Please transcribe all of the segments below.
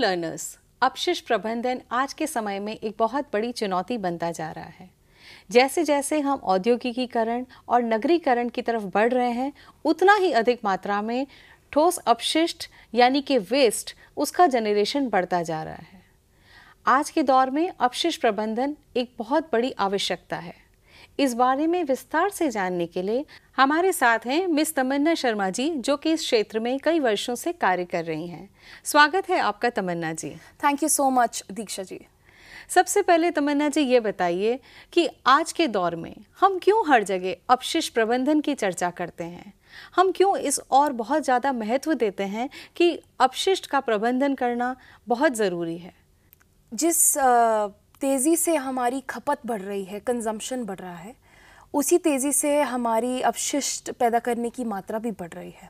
Learners अपशिष्ट प्रबंधन आज के समय में एक बहुत बड़ी चुनौती बनता जा रहा है जैसे जैसे हम औद्योगिकीकरण और नगरीकरण की तरफ बढ़ रहे हैं उतना ही अधिक मात्रा में ठोस अपशिष्ट यानी कि वेस्ट उसका जनरेशन बढ़ता जा रहा है आज के दौर में अपशिष्ट प्रबंधन एक बहुत बड़ी आवश्यकता है इस बारे में विस्तार से जानने के लिए हमारे साथ हैं मिस तमन्ना शर्मा जी जो कि इस क्षेत्र में कई वर्षों से कार्य कर रही हैं स्वागत है आपका Tamanna ji thank you so much Diksha ji सबसे पहले तमन्ना जी ये बताइए कि आज के दौर में हम क्यों हर जगह अपशिष्ट प्रबंधन की चर्चा करते हैं हम क्यों इस और बहुत ज़्यादा महत्व देते हैं कि अपशिष्ट का प्रबंधन करना बहुत ज़रूरी है जिस तेज़ी से हमारी खपत बढ़ रही है कंजम्पशन बढ़ रहा है उसी तेज़ी से हमारी अपशिष्ट पैदा करने की मात्रा भी बढ़ रही है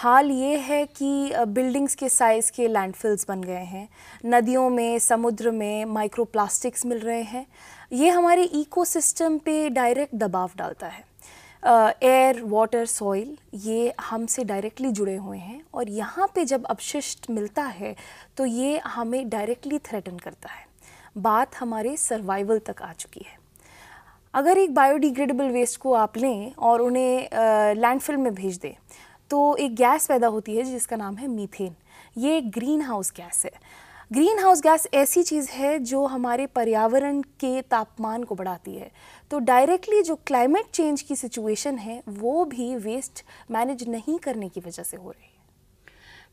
हाल ये है कि बिल्डिंग्स के साइज़ के लैंडफिल्स बन गए हैं नदियों में समुद्र में माइक्रोप्लास्टिक्स मिल रहे हैं ये हमारे इकोसिस्टम पे डायरेक्ट दबाव डालता है एयर वाटर सॉइल ये हमसे डायरेक्टली जुड़े हुए हैं और यहाँ पे जब अपशिष्ट मिलता है तो ये हमें डायरेक्टली थ्रेटन करता है बात हमारे सर्वाइवल तक आ चुकी है अगर एक बायोडिग्रेडेबल वेस्ट को आप लें और उन्हें लैंडफिल में भेज दें तो एक गैस पैदा होती है जिसका नाम है मीथेन ये ग्रीन हाउस गैस है ग्रीन हाउस गैस ऐसी चीज़ है जो हमारे पर्यावरण के तापमान को बढ़ाती है तो डायरेक्टली जो क्लाइमेट चेंज की सिचुएशन है वो भी वेस्ट मैनेज नहीं करने की वजह से हो रही है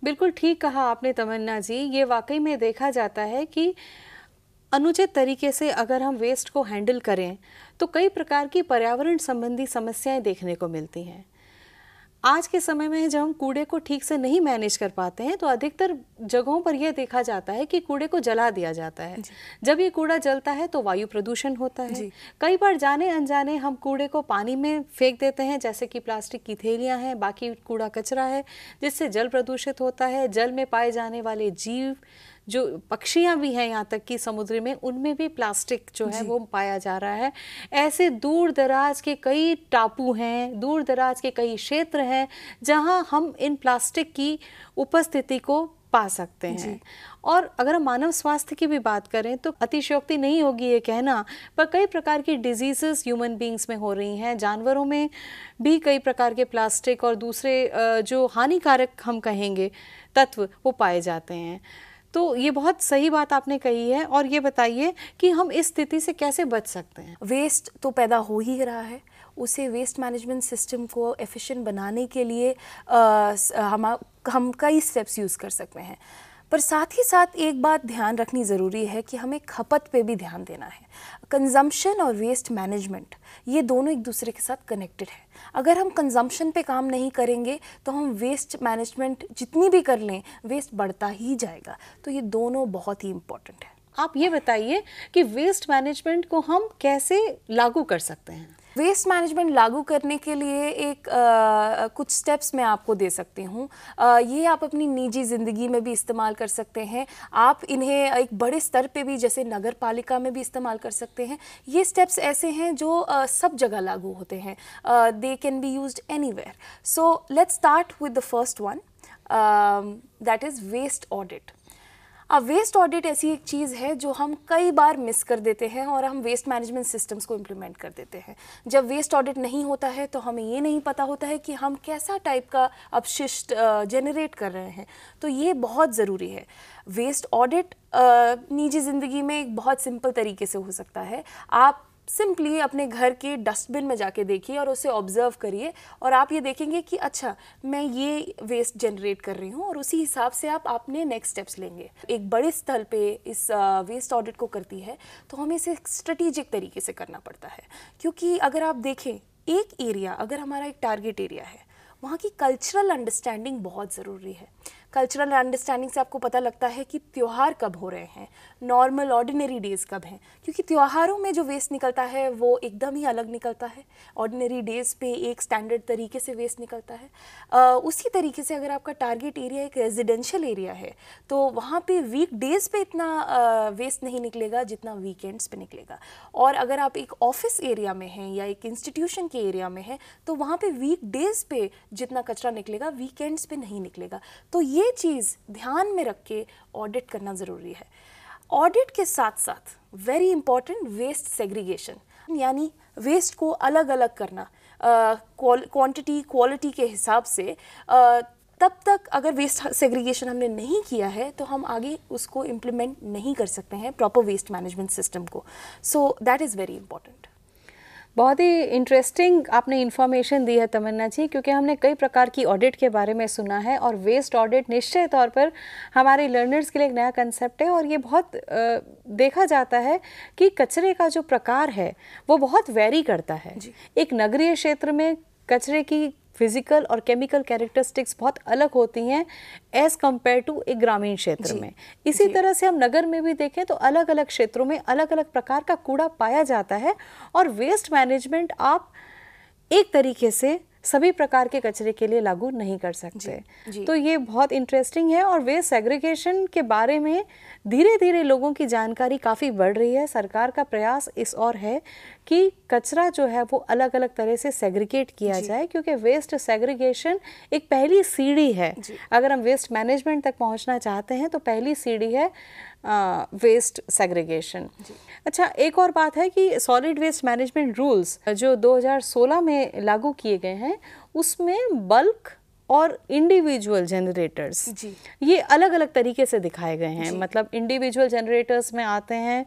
बिल्कुल ठीक कहा आपने तमन्ना जी ये वाकई में देखा जाता है कि अनुचित तरीके से अगर हम वेस्ट को हैंडल करें तो कई प्रकार की पर्यावरण संबंधी समस्याएं देखने को मिलती हैं आज के समय में जब हम कूड़े को ठीक से नहीं मैनेज कर पाते हैं तो अधिकतर जगहों पर यह देखा जाता है कि कूड़े को जला दिया जाता है जब ये कूड़ा जलता है तो वायु प्रदूषण होता है कई बार जाने अनजाने हम कूड़े को पानी में फेंक देते हैं जैसे कि प्लास्टिक की थैलियां हैं बाकी कूड़ा कचरा है जिससे जल प्रदूषित होता है जल में पाए जाने वाले जीव जो पक्षियाँ भी हैं यहाँ तक कि समुद्र में उनमें भी प्लास्टिक जो है वो पाया जा रहा है ऐसे दूर दराज के कई टापू हैं दूर दराज के कई क्षेत्र हैं जहाँ हम इन प्लास्टिक की उपस्थिति को पा सकते हैं और अगर हम मानव स्वास्थ्य की भी बात करें तो अतिशयोक्ति नहीं होगी ये कहना पर कई प्रकार की डिजीज़ेस ह्यूमन बींग्स में हो रही हैं जानवरों में भी कई प्रकार के प्लास्टिक और दूसरे जो हानिकारक हम कहेंगे तत्व वो पाए जाते हैं तो ये बहुत सही बात आपने कही है और ये बताइए कि हम इस स्थिति से कैसे बच सकते हैं वेस्ट तो पैदा हो ही रहा है उसे वेस्ट मैनेजमेंट सिस्टम को एफिशिएंट बनाने के लिए आ, हम हम कई स्टेप्स यूज़ कर सकते हैं पर साथ ही साथ एक बात ध्यान रखनी ज़रूरी है कि हमें खपत पे भी ध्यान देना है कंजम्पशन और वेस्ट मैनेजमेंट ये दोनों एक दूसरे के साथ कनेक्टेड है अगर हम कंजम्पशन पे काम नहीं करेंगे तो हम वेस्ट मैनेजमेंट जितनी भी कर लें वेस्ट बढ़ता ही जाएगा तो ये दोनों बहुत ही इम्पोर्टेंट है आप ये बताइए कि वेस्ट मैनेजमेंट को हम कैसे लागू कर सकते हैं वेस्ट मैनेजमेंट लागू करने के लिए एक आ, कुछ स्टेप्स मैं आपको दे सकती हूँ ये आप अपनी निजी ज़िंदगी में भी इस्तेमाल कर सकते हैं आप इन्हें एक बड़े स्तर पे भी जैसे नगर पालिका में भी इस्तेमाल कर सकते हैं ये स्टेप्स ऐसे हैं जो आ, सब जगह लागू होते हैं they can be use any so let's start with the first one that is waste audit अब वेस्ट ऑडिट ऐसी एक चीज़ है जो हम कई बार मिस कर देते हैं और हम वेस्ट मैनेजमेंट सिस्टम्स को इम्प्लीमेंट कर देते हैं जब वेस्ट ऑडिट नहीं होता है तो हमें ये नहीं पता होता है कि हम कैसा टाइप का अपशिष्ट जनरेट कर रहे हैं तो ये बहुत ज़रूरी है वेस्ट ऑडिट निजी ज़िंदगी में एक बहुत सिंपल तरीके से हो सकता है आप सिंपली अपने घर के डस्टबिन में जाके देखिए और उसे ऑब्जर्व करिए और आप ये देखेंगे कि अच्छा मैं ये वेस्ट जनरेट कर रही हूँ और उसी हिसाब से आप अपने नेक्स्ट स्टेप्स लेंगे एक बड़े स्थल पे इस वेस्ट ऑडिट को करती है तो हमें इसे स्ट्रेटिजिक तरीके से करना पड़ता है क्योंकि अगर आप देखें एक एरिया अगर हमारा एक टारगेट एरिया है वहाँ की कल्चरल अंडरस्टैंडिंग बहुत ज़रूरी है कल्चरल अंडरस्टैंडिंग से आपको पता लगता है कि त्यौहार कब हो रहे हैं नॉर्मल ऑर्डिनरी डेज़ कब हैं क्योंकि त्यौहारों में जो वेस्ट निकलता है वो एकदम ही अलग निकलता है ऑर्डिनरी डेज़ पे एक स्टैंडर्ड तरीके से वेस्ट निकलता है आ, उसी तरीके से अगर आपका टारगेट एरिया एक रेजिडेंशियल एरिया है तो वहाँ पर वीक डेज़ पर इतना वेस्ट नहीं निकलेगा जितना वीकेंड्स पर निकलेगा और अगर आप एक ऑफिस एरिया में हैं या एक इंस्टीट्यूशन के एरिया में हैं तो वहाँ पर वीक डेज़ पर जितना कचरा निकलेगा वीकेंड्स पर नहीं निकलेगा तो ये ये चीज़ ध्यान में रख के ऑडिट करना ज़रूरी है ऑडिट के साथ साथ वेरी इंपॉर्टेंट वेस्ट सेग्रीगेशन यानी वेस्ट को अलग अलग करना क्वांटिटी क्वालिटी के हिसाब से uh, तब तक अगर वेस्ट सेग्रीगेशन हमने नहीं किया है तो हम आगे उसको इम्प्लीमेंट नहीं कर सकते हैं प्रॉपर वेस्ट मैनेजमेंट सिस्टम को so that is very important बहुत ही इंटरेस्टिंग आपने इन्फॉर्मेशन दी है तमन्ना जी क्योंकि हमने कई प्रकार की ऑडिट के बारे में सुना है और वेस्ट ऑडिट निश्चय तौर पर हमारे लर्नर्स के लिए एक नया कंसेप्ट है और ये बहुत देखा जाता है कि कचरे का जो प्रकार है वो बहुत वेरी करता है एक नगरीय क्षेत्र में कचरे की फिजिकल और केमिकल कैरेक्टरिस्टिक्स बहुत अलग होती हैं एज़ कम्पेयर टू एक ग्रामीण क्षेत्र में इसी तरह से हम नगर में भी देखें तो अलग अलग क्षेत्रों में अलग अलग प्रकार का कूड़ा पाया जाता है और वेस्ट मैनेजमेंट आप एक तरीके से सभी प्रकार के कचरे के लिए लागू नहीं कर सकते जी, जी. तो ये बहुत इंटरेस्टिंग है और वेस्ट सेग्रीगेशन के बारे में धीरे धीरे लोगों की जानकारी काफ़ी बढ़ रही है सरकार का प्रयास इस और है कि कचरा जो है वो अलग अलग तरह से सेग्रीगेट किया जाए क्योंकि वेस्ट सेग्रीगेशन एक पहली सीढ़ी है अगर हम वेस्ट मैनेजमेंट तक पहुंचना चाहते हैं तो पहली सीढ़ी है वेस्ट सेग्रीगेशन अच्छा एक और बात है कि सॉलिड वेस्ट मैनेजमेंट रूल्स जो 2016 में लागू किए गए हैं उसमें बल्क और इंडिविजुअल जनरेटर्स ये अलग अलग तरीके से दिखाए गए हैं मतलब इंडिविजुअल जनरेटर्स में आते हैं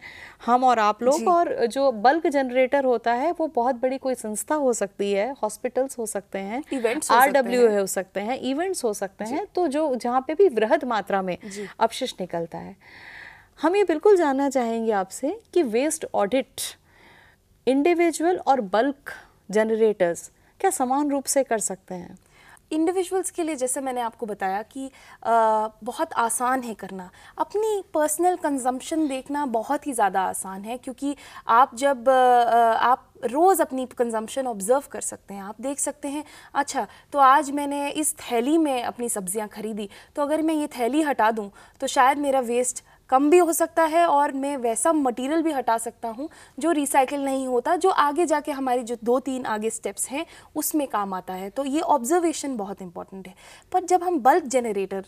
हम और आप लोग और जो बल्क जनरेटर होता है वो बहुत बड़ी कोई संस्था हो सकती है हॉस्पिटल्स हो सकते हैं आर डब्ल्यू हो सकते हैं इवेंट्स हो सकते हैं तो जो जहाँ पे भी वृहद मात्रा में अपशिष्ट निकलता है हम ये बिल्कुल जानना चाहेंगे आपसे कि वेस्ट ऑडिट इंडिविजुअल और बल्क जनरेटर्स क्या समान रूप से कर सकते हैं इंडिविजुअल्स के लिए जैसे मैंने आपको बताया कि आ, बहुत आसान है करना अपनी पर्सनल कंजम्पशन देखना बहुत ही ज़्यादा आसान है क्योंकि आप जब आ, आप रोज़ अपनी कंजम्पशन ऑब्ज़र्व कर सकते हैं आप देख सकते हैं अच्छा तो आज मैंने इस थैली में अपनी सब्ज़ियाँ खरीदी तो अगर मैं ये थैली हटा दूँ तो शायद मेरा वेस्ट कम भी हो सकता है और मैं वैसा मटेरियल भी हटा सकता हूँ जो रिसाइकिल नहीं होता जो आगे जाके हमारी जो दो तीन आगे स्टेप्स हैं उसमें काम आता है तो ये ऑब्जर्वेशन बहुत इंपॉर्टेंट है पर जब हम बल्क जनरेटर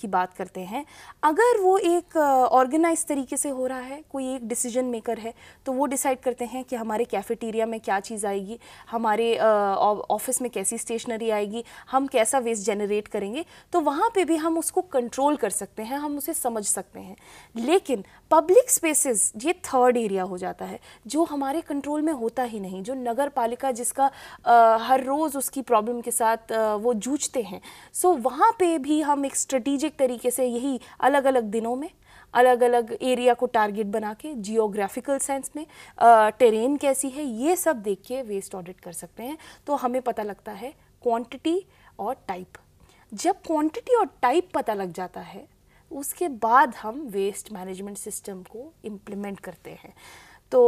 की बात करते हैं अगर वो एक ऑर्गेनाइज तरीके से हो रहा है कोई एक डिसीजन मेकर है तो वो डिसाइड करते हैं कि हमारे कैफेटेरिया में क्या चीज़ आएगी हमारे ऑफिस में कैसी स्टेशनरी आएगी हम कैसा वेस्ट जनरेट करेंगे तो वहाँ पर भी हम उसको कंट्रोल कर सकते हैं हम उसे समझ सकते हैं हैं लेकिन पब्लिक स्पेसेस ये थर्ड एरिया हो जाता है जो हमारे कंट्रोल में होता ही नहीं जो नगर पालिका जिसका आ, हर रोज़ उसकी प्रॉब्लम के साथ आ, वो जूझते हैं सो वहाँ पे भी हम एक स्ट्रेटिजिक तरीके से यही अलग अलग दिनों में अलग अलग एरिया को टारगेट बना के जियोग्राफिकल सेंस में टेरेन कैसी है ये सब देख के वेस्ट ऑडिट कर सकते हैं तो हमें पता लगता है क्वांटिटी और टाइप जब क्वांटिटी और टाइप पता लग जाता है उसके बाद हम वेस्ट मैनेजमेंट सिस्टम को इम्प्लीमेंट करते हैं तो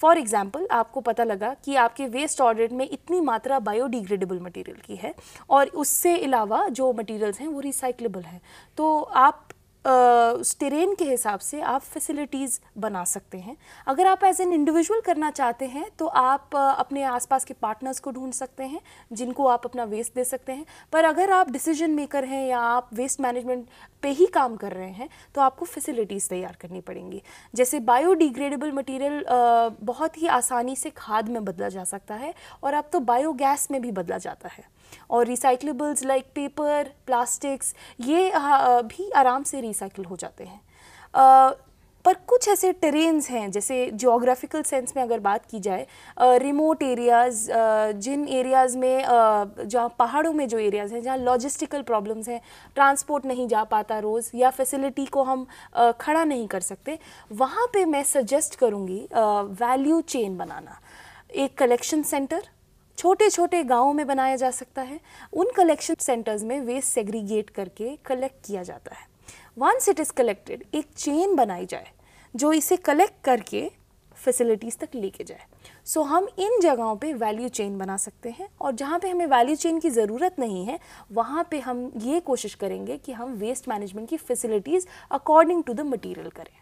फॉर uh, एग्ज़ाम्पल आपको पता लगा कि आपके वेस्ट ऑर्डर में इतनी मात्रा बायोडिग्रेडेबल मटेरियल की है और उससे अलावा जो मटेरियल्स हैं वो रिसाइकलेबल हैं तो आप उस टेरेन के हिसाब से आप फैसिलिटीज़ बना सकते हैं अगर आप एज एन इंडिविजुअल करना चाहते हैं तो आप अपने आसपास के पार्टनर्स को ढूंढ सकते हैं जिनको आप अपना वेस्ट दे सकते हैं पर अगर आप डिसीजन मेकर हैं या आप वेस्ट मैनेजमेंट पे ही काम कर रहे हैं तो आपको फैसिलिटीज़ तैयार करनी पड़ेंगी जैसे बायोडिग्रेडेबल मटेरियल बहुत ही आसानी से खाद में बदला जा सकता है और अब तो बायोगैस में भी बदला जाता है और रिसाइकलेबल्स लाइक पेपर प्लास्टिक्स ये हाँ, भी आराम से रिसाइकिल हो जाते हैं पर कुछ ऐसे टेरेन्स हैं जैसे जोग्राफिकल सेंस में अगर बात की जाए रिमोट एरियाज़ जिन एरियाज़ में जहाँ पहाड़ों में जो एरियाज़ हैं जहाँ लॉजिस्टिकल प्रॉब्लम्स हैं ट्रांसपोर्ट नहीं जा पाता रोज़ या फैसिलिटी को हम खड़ा नहीं कर सकते वहाँ पे मैं सजेस्ट करूँगी वैल्यू चेन बनाना एक कलेक्शन सेंटर छोटे छोटे गाँव में बनाया जा सकता है उन कलेक्शन सेंटर्स में वेस्ट सेग्रीगेट करके कलेक्ट किया जाता है वंस इट इज़ कलेक्टेड एक चेन बनाई जाए जो इसे कलेक्ट करके फैसिलिटीज़ तक लेके जाए सो so, हम इन जगहों पे वैल्यू चेन बना सकते हैं और जहाँ पे हमें वैल्यू चेन की ज़रूरत नहीं है वहाँ पे हम ये कोशिश करेंगे कि हम वेस्ट मैनेजमेंट की facilities according to the material करें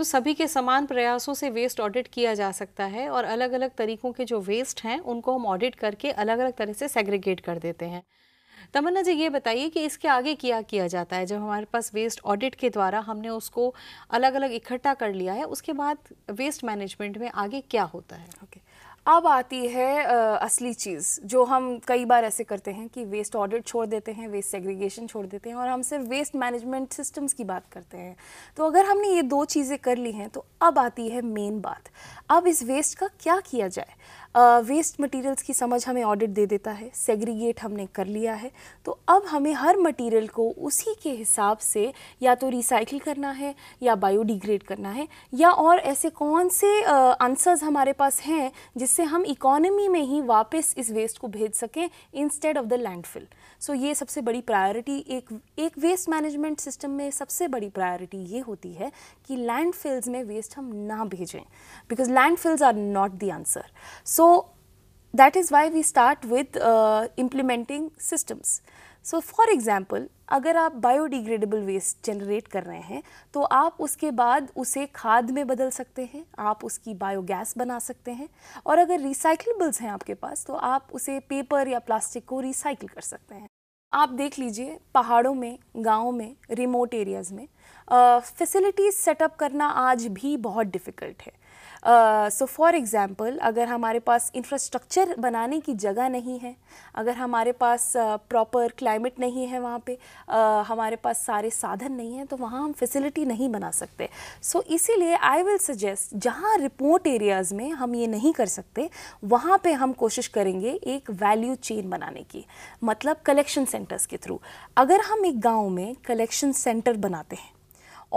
तो सभी के समान प्रयासों से वेस्ट ऑडिट किया जा सकता है और अलग अलग तरीकों के जो वेस्ट हैं उनको हम ऑडिट करके अलग अलग तरह से सेग्रीगेट कर देते हैं तमन्ना जी ये बताइए कि इसके आगे क्या किया जाता है जब हमारे पास वेस्ट ऑडिट के द्वारा हमने उसको अलग अलग इकट्ठा कर लिया है उसके बाद वेस्ट मैनेजमेंट में आगे क्या होता है ओके okay. अब आती है आ, असली चीज़ जो हम कई बार ऐसे करते हैं कि वेस्ट ऑडिट छोड़ देते हैं वेस्ट सेग्रीगेशन छोड़ देते हैं और हम सिर्फ वेस्ट मैनेजमेंट सिस्टम्स की बात करते हैं तो अगर हमने ये दो चीज़ें कर ली हैं तो अब आती है मेन बात अब इस वेस्ट का क्या किया जाए वेस्ट मटेरियल्स की समझ हमें ऑडिट दे देता है सेग्रीगेट हमने कर लिया है तो अब हमें हर मटेरियल को उसी के हिसाब से या तो रिसाइकिल करना है या बायोडिग्रेड करना है या और ऐसे कौन से आंसर्स हमारे पास हैं जिससे हम इकोनॉमी में ही वापस इस वेस्ट को भेज सकें instead of the landfill so ये सबसे बड़ी प्रायोरिटी एक एक वेस्ट मैनेजमेंट सिस्टम में सबसे बड़ी प्रायोरिटी ये होती है कि लैंडफिल्स में वेस्ट हम ना भेजें because landfills are not the answer so So, that is why we start with uh, implementing systems. So, for example, अगर आप बायोडिग्रेडेबल वेस्ट जनरेट कर रहे हैं तो आप उसके बाद उसे खाद में बदल सकते हैं आप उसकी बायोगैस बना सकते हैं और अगर रिसाइकलेबल्स हैं आपके पास तो आप उसे पेपर या प्लास्टिक को रिसाइकिल कर सकते हैं आप देख लीजिए पहाड़ों में गाँव में रिमोट एरियाज़ में फैसिलिटीज़ सेटअप करना आज भी बहुत डिफ़िकल्ट है सो फॉर एग्ज़ाम्पल अगर हमारे पास इंफ्रास्ट्रक्चर बनाने की जगह नहीं है अगर हमारे पास प्रॉपर uh, क्लाइमेट नहीं है वहाँ पे uh, हमारे पास सारे साधन नहीं हैं तो वहाँ हम फैसिलिटी नहीं बना सकते सो so, इसीलिए आई विल सजेस्ट जहाँ रिपोर्ट एरियाज़ में हम ये नहीं कर सकते वहाँ पे हम कोशिश करेंगे एक वैल्यू चेन बनाने की मतलब कलेक्शन सेंटर्स के थ्रू अगर हम एक गाँव में कलेक्शन सेंटर बनाते हैं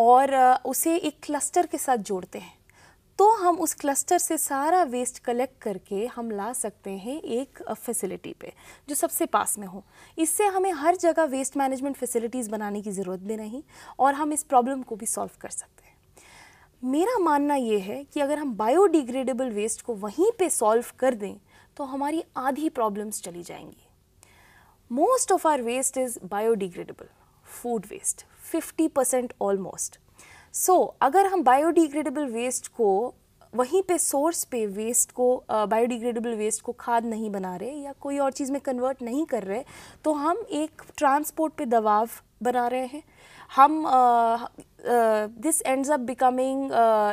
और उसे एक क्लस्टर के साथ जोड़ते हैं तो हम उस क्लस्टर से सारा वेस्ट कलेक्ट करके हम ला सकते हैं एक फैसिलिटी पे जो सबसे पास में हो इससे हमें हर जगह वेस्ट मैनेजमेंट फैसिलिटीज़ बनाने की ज़रूरत भी नहीं और हम इस प्रॉब्लम को भी सॉल्व कर सकते हैं मेरा मानना ये है कि अगर हम बायोडिग्रेडेबल वेस्ट को वहीं पे सॉल्व कर दें तो हमारी आधी प्रॉब्लम्स चली जाएंगी most of our waste is biodegradable food waste 50% almost so so, अगर हम बायोडिग्रेडेबल वेस्ट को वहीं पे सोर्स पे वेस्ट को बायोडिग्रेडेबल वेस्ट को खाद नहीं बना रहे या कोई और चीज़ में कन्वर्ट नहीं कर रहे तो हम एक ट्रांसपोर्ट पे दबाव बना रहे हैं हम this ends up becoming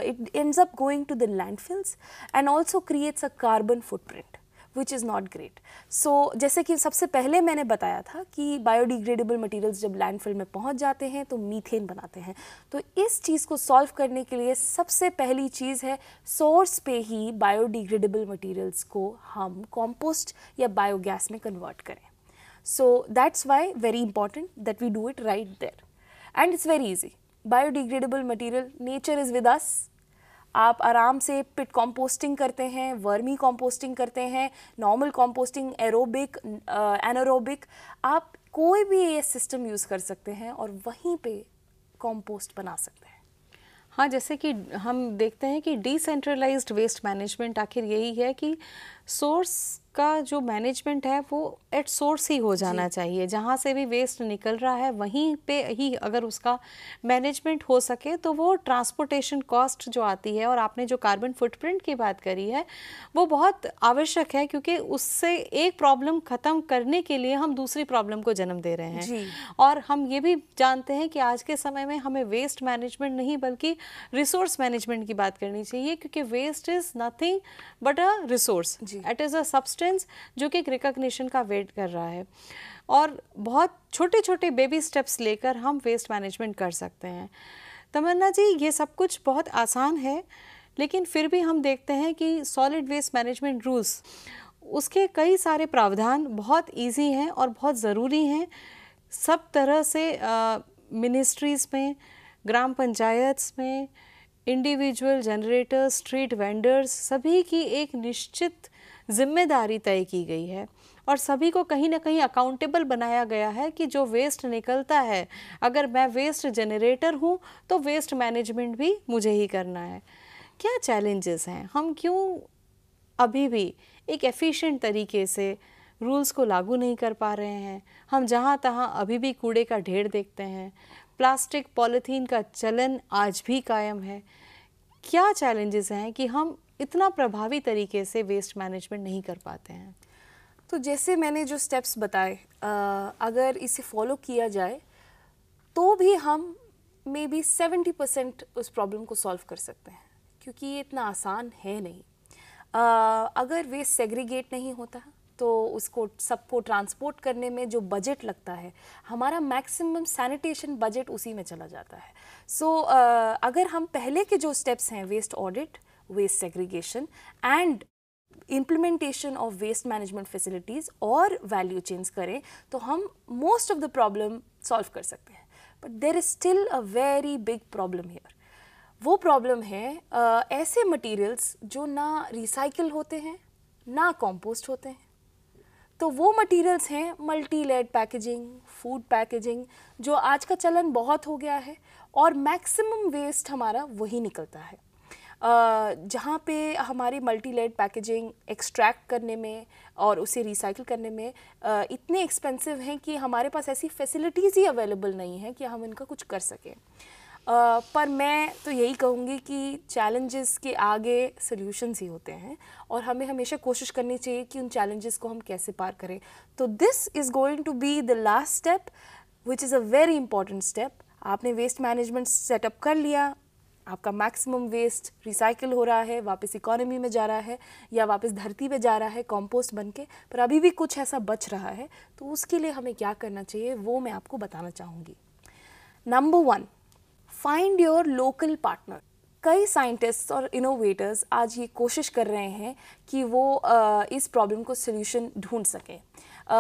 it ends up going to the landfills and also creates a carbon footprint which is not great so जैसे कि सबसे पहले मैंने बताया था कि बायोडिग्रेडेबल मटेरियल्स जब लैंडफिल में पहुंच जाते हैं तो मीथेन बनाते हैं तो इस चीज़ को सॉल्व करने के लिए सबसे पहली चीज़ है सोर्स पे ही बायोडिग्रेडेबल मटेरियल्स को हम कॉम्पोस्ट या बायोगैस में कन्वर्ट करें so that's why very important that we do it right there and it's very easy biodegradable material nature is with us आप आराम से पिट कॉम्पोस्टिंग करते हैं वर्मी कॉम्पोस्टिंग करते हैं नॉर्मल कॉम्पोस्टिंग एरोबिक एनारोबिक आप कोई भी ये सिस्टम यूज़ कर सकते हैं और वहीं पे कॉम्पोस्ट बना सकते हैं हाँ जैसे कि हम देखते हैं कि डिसेंट्रलाइज्ड वेस्ट मैनेजमेंट आखिर यही है कि सोर्स का जो मैनेजमेंट है वो एट सोर्स ही हो जाना चाहिए जहाँ से भी वेस्ट निकल रहा है वहीं पे ही अगर उसका मैनेजमेंट हो सके तो वो ट्रांसपोर्टेशन कॉस्ट जो आती है और आपने जो कार्बन फुटप्रिंट की बात करी है वो बहुत आवश्यक है क्योंकि उससे एक प्रॉब्लम ख़त्म करने के लिए हम दूसरी प्रॉब्लम को जन्म दे रहे हैं और हम ये भी जानते हैं कि आज के समय में हमें वेस्ट मैनेजमेंट नहीं बल्कि रिसोर्स मैनेजमेंट की बात करनी चाहिए क्योंकि waste is nothing but a resource it is a substance जो कि एक रिकग्निशन का वेट कर रहा है और बहुत छोटे छोटे बेबी स्टेप्स लेकर हम वेस्ट मैनेजमेंट कर सकते हैं तमन्ना जी ये सब कुछ बहुत आसान है लेकिन फिर भी हम देखते हैं कि सॉलिड वेस्ट मैनेजमेंट रूल्स उसके कई सारे प्रावधान बहुत इजी हैं और बहुत ज़रूरी हैं सब तरह से मिनिस्ट्रीज़ में ग्राम पंचायत्स में इंडिविजुअल जनरेटर्स स्ट्रीट वेंडर्स सभी की एक निश्चित जिम्मेदारी तय की गई है और सभी को कहीं ना कहीं अकाउंटेबल बनाया गया है कि जो वेस्ट निकलता है अगर मैं वेस्ट जनरेटर हूँ तो वेस्ट मैनेजमेंट भी मुझे ही करना है क्या चैलेंजेस हैं हम क्यों अभी भी एक एफिशिएंट तरीके से रूल्स को लागू नहीं कर पा रहे हैं हम जहाँ तहाँ अभी भी कूड़े का ढेर देखते हैं प्लास्टिक पॉलीथीन का चलन आज भी कायम है क्या चैलेंजेस हैं कि हम इतना प्रभावी तरीके से वेस्ट मैनेजमेंट नहीं कर पाते हैं तो जैसे मैंने जो स्टेप्स बताए अगर इसे फॉलो किया जाए तो भी हम मे बी सेवेंटी परसेंट उस प्रॉब्लम को सॉल्व कर सकते हैं क्योंकि ये इतना आसान है नहीं आ, अगर वेस्ट सेग्रीगेट नहीं होता तो उसको सबको ट्रांसपोर्ट करने में जो बजट लगता है हमारा मैक्सिमम सैनिटेशन बजट उसी में चला जाता है सो so, अगर हम पहले के जो स्टेप्स हैं waste audit waste segregation and implementation of waste management facilities or value chains करें तो हम most of the problem solve कर सकते हैं but there is still a very big problem here वो problem है uh, ऐसे materials जो ना recycle होते हैं ना compost होते हैं तो वो मटेरियल्स हैं multilayered packaging food packaging जो आज का चलन बहुत हो गया है और मैक्सिमम वेस्ट हमारा वही निकलता है जहाँ पे हमारी मल्टी लेड पैकेजिंग एक्सट्रैक्ट करने में और उसे रिसाइकिल करने में इतने एक्सपेंसिव हैं कि हमारे पास ऐसी फैसिलिटीज़ ही अवेलेबल नहीं हैं कि हम इनका कुछ कर सकें Uh, पर मैं तो यही कहूँगी कि चैलेंजेस के आगे सोल्यूशंस ही होते हैं और हमें हमेशा कोशिश करनी चाहिए कि उन चैलेंजेस को हम कैसे पार करें तो this is going to be the last step which is a very important step आपने वेस्ट मैनेजमेंट सेटअप कर लिया आपका मैक्सिमम वेस्ट रिसाइकिल हो रहा है वापस इकोनॉमी में जा रहा है या वापस धरती पे जा रहा है कॉम्पोस्ट बन के पर अभी भी कुछ ऐसा बच रहा है तो उसके लिए हमें क्या करना चाहिए वो मैं आपको बताना चाहूँगी number one find your local partner कई साइंटिस्ट्स और इनोवेटर्स आज ये कोशिश कर रहे हैं कि वो इस प्रॉब्लम को सोल्यूशन ढूंढ सकें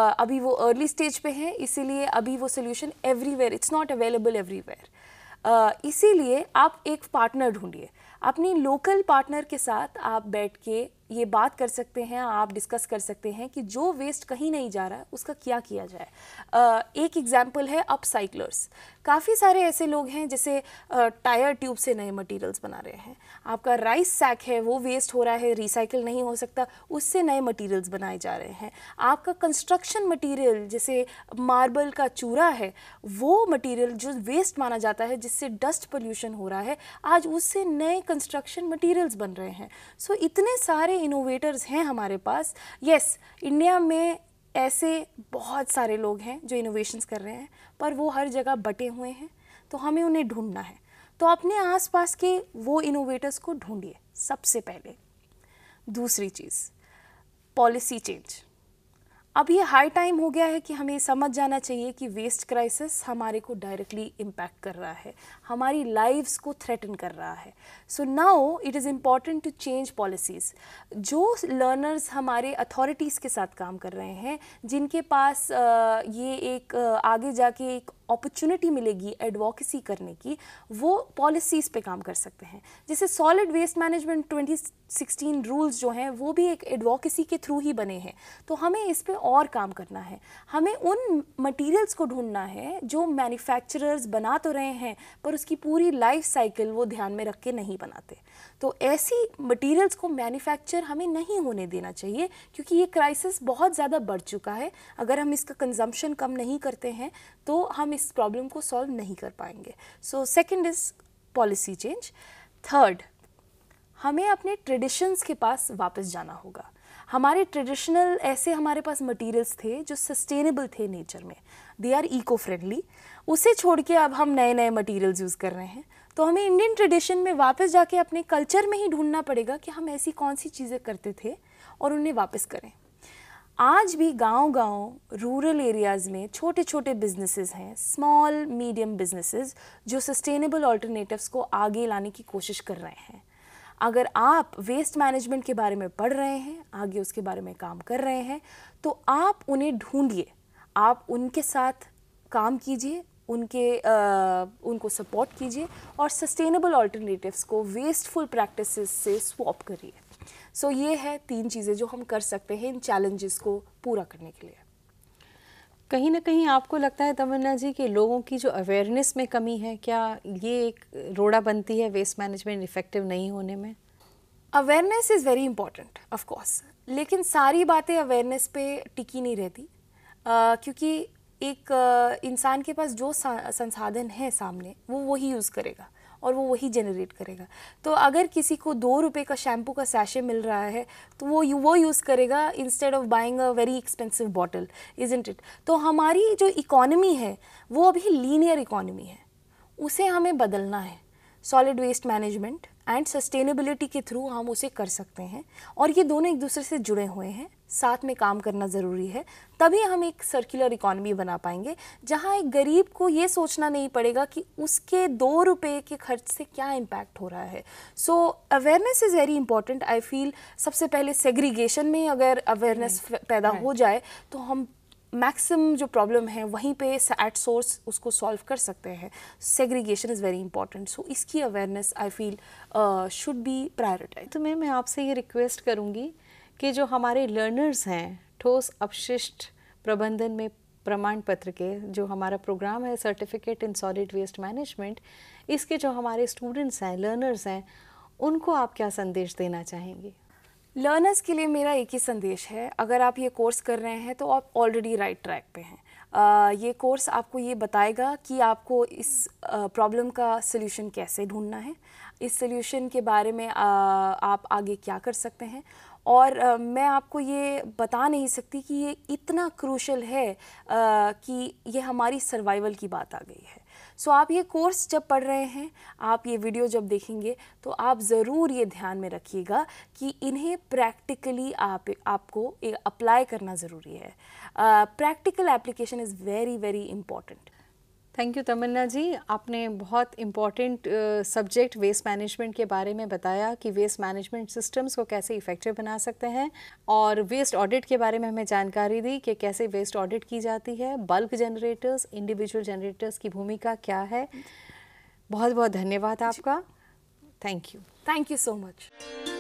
अभी वो अर्ली स्टेज पे हैं इसीलिए अभी वो solution everywhere it's not available everywhere इसीलिए आप एक पार्टनर ढूंढिए अपनी लोकल पार्टनर के साथ आप बैठ के ये बात कर सकते हैं आप डिस्कस कर सकते हैं कि जो वेस्ट कहीं नहीं जा रहा है उसका क्या किया जाए एक एग्जाम्पल है अप काफ़ी सारे ऐसे लोग हैं जैसे टायर ट्यूब से नए मटेरियल्स बना रहे हैं आपका राइस सैक है वो वेस्ट हो रहा है रिसाइकिल नहीं हो सकता उससे नए मटेरियल्स बनाए जा रहे हैं आपका कंस्ट्रक्शन मटेरियल जैसे मार्बल का चूरा है वो मटेरियल जो वेस्ट माना जाता है जिससे डस्ट पोल्यूशन हो रहा है आज उससे नए कंस्ट्रक्शन मटीरियल्स बन रहे हैं सो so, इतने सारे इनोवेटर्स हैं हमारे पास यस yes, इंडिया में ऐसे बहुत सारे लोग हैं जो इनोवेशंस कर रहे हैं पर वो हर जगह बटे हुए हैं तो हमें उन्हें ढूंढना है तो अपने आसपास के वो इनोवेटर्स को ढूंढिए सबसे पहले दूसरी चीज़ पॉलिसी चेंज अब ये हाई टाइम हो गया है कि हमें समझ जाना चाहिए कि वेस्ट क्राइसिस हमारे को डायरेक्टली इम्पैक्ट कर रहा है हमारी लाइव्स को थ्रेटन कर रहा है so now it is important to change policies जो लर्नर्स हमारे अथॉरिटीज़ के साथ काम कर रहे हैं जिनके पास ये एक आगे जाके एक अपॉर्चुनिटी मिलेगी एडवोकेसी करने की वो पॉलिसीज़ पे काम कर सकते हैं जैसे सॉलिड वेस्ट मैनेजमेंट 2016 रूल्स जो हैं वो भी एक एडवोकेसी के थ्रू ही बने हैं तो हमें इस पर और काम करना है हमें उन मटेरियल्स को ढूंढना है जो मैन्युफैक्चरर्स बना तो रहे हैं पर उसकी पूरी लाइफ साइकिल वो ध्यान में रख के नहीं बनाते तो ऐसी मटेरियल्स को मैन्युफैक्चर हमें नहीं होने देना चाहिए क्योंकि ये क्राइसिस बहुत ज़्यादा बढ़ चुका है अगर हम इसका कंजम्पशन कम नहीं करते हैं तो हम इस प्रॉब्लम को सॉल्व नहीं कर पाएंगे so second is policy change third हमें अपने ट्रेडिशंस के पास वापस जाना होगा हमारे ट्रेडिशनल ऐसे हमारे पास मटेरियल्स थे जो सस्टेनेबल थे नेचर में दे आर इको फ्रेंडली उसे छोड़ के अब हम नए नए मटेरियल्स यूज़ कर रहे हैं तो हमें इंडियन ट्रेडिशन में वापस जाके अपने कल्चर में ही ढूंढना पड़ेगा कि हम ऐसी कौन सी चीज़ें करते थे और उन्हें वापस करें आज भी गांव गांव रूरल एरियाज़ में छोटे छोटे बिजनेसेस हैं स्मॉल मीडियम बिजनेसेस जो सस्टेनेबल ऑल्टरनेटिव्स को आगे लाने की कोशिश कर रहे हैं अगर आप वेस्ट मैनेजमेंट के बारे में पढ़ रहे हैं आगे उसके बारे में काम कर रहे हैं तो आप उन्हें ढूंढिए आप उनके साथ काम कीजिए उनके आ, उनको सपोर्ट कीजिए और सस्टेनेबल ऑल्टरनेटिव्स को वेस्टफुल प्रैक्टिसेस से स्वॉप करिए सो so, ये है तीन चीज़ें जो हम कर सकते हैं इन चैलेंजेस को पूरा करने के लिए कहीं ना कहीं आपको लगता है तमन्ना जी कि लोगों की जो अवेयरनेस में कमी है क्या ये एक रोड़ा बनती है वेस्ट मैनेजमेंट इफ़ेक्टिव नहीं होने में awareness is very important of course लेकिन सारी बातें अवेयरनेस पे टिकी नहीं रहती uh, क्योंकि एक इंसान के पास जो संसाधन है सामने वो वही यूज़ करेगा और वो वही जनरेट करेगा तो अगर किसी को दो रुपये का शैम्पू का सैशे मिल रहा है तो वो यू, वो यूज़ करेगा instead of buying a very expensive bottle isn't it तो हमारी जो इकोनॉमी है वो अभी लीनियर इकोनॉमी है उसे हमें बदलना है solid waste management and sustainability के थ्रू हम उसे कर सकते हैं और ये दोनों एक दूसरे से जुड़े हुए हैं साथ में काम करना ज़रूरी है तभी हम एक सर्कुलर इकोनॉमी बना पाएंगे जहाँ एक गरीब को ये सोचना नहीं पड़ेगा कि उसके दो रुपये के खर्च से क्या इम्पैक्ट हो रहा है so awareness is very important I feel सबसे पहले सेग्रीगेशन में अगर अवेयरनेस पैदा हो जाए तो हम मैक्सिमम जो प्रॉब्लम है वहीं पे एट सोर्स उसको सॉल्व कर सकते हैं segregation is very important so इसकी awareness I feel should be prioritize तो मैम मैं आपसे ये रिक्वेस्ट करूँगी कि जो हमारे लर्नर्स हैं ठोस अपशिष्ट प्रबंधन में प्रमाण पत्र के जो हमारा प्रोग्राम है certificate in solid waste management इसके जो हमारे स्टूडेंट्स हैं लर्नर्स हैं उनको आप क्या संदेश देना चाहेंगे लर्नर्स के लिए मेरा एक ही संदेश है अगर आप ये कोर्स कर रहे हैं तो आप ऑलरेडी राइट ट्रैक पे हैं आ, ये कोर्स आपको ये बताएगा कि आपको इस प्रॉब्लम का सलूशन कैसे ढूंढना है इस सलूशन के बारे में आ, आप आगे क्या कर सकते हैं और आ, मैं आपको ये बता नहीं सकती कि ये इतना क्रूशल है आ, कि ये हमारी सर्वाइवल की बात आ गई है सो आप ये कोर्स जब पढ़ रहे हैं आप ये वीडियो जब देखेंगे तो आप ज़रूर ये ध्यान में रखिएगा कि इन्हें प्रैक्टिकली आप आपको अप्लाई करना ज़रूरी है practical application is very very important thank you Tamanna ji आपने बहुत इम्पॉर्टेंट सब्जेक्ट वेस्ट मैनेजमेंट के बारे में बताया कि वेस्ट मैनेजमेंट सिस्टम्स को कैसे इफ़ेक्टिव बना सकते हैं और वेस्ट ऑडिट के बारे में हमें जानकारी दी कि कैसे वेस्ट ऑडिट की जाती है बल्क जनरेटर्स इंडिविजुअल जनरेटर्स की भूमिका क्या है बहुत बहुत धन्यवाद आपका thank you thank you so much